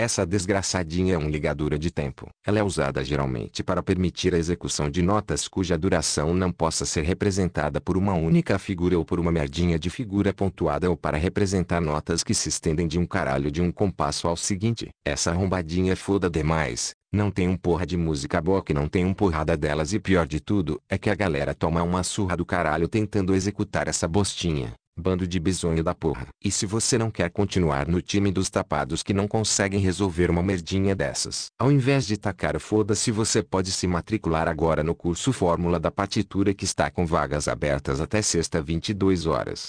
Essa desgraçadinha é um ligadura de tempo. Ela é usada geralmente para permitir a execução de notas cuja duração não possa ser representada por uma única figura ou por uma merdinha de figura pontuada ou para representar notas que se estendem de um caralho de um compasso ao seguinte. Essa arrombadinha é foda demais. Não tem um porra de música boa que não tem um porrada delas e pior de tudo, é que a galera toma uma surra do caralho tentando executar essa bostinha. Bando de bisonho da porra. E se você não quer continuar no time dos tapados que não conseguem resolver uma merdinha dessas, ao invés de tacar o foda-se você pode se matricular agora no curso Fórmula da Partitura que está com vagas abertas até sexta 22 horas.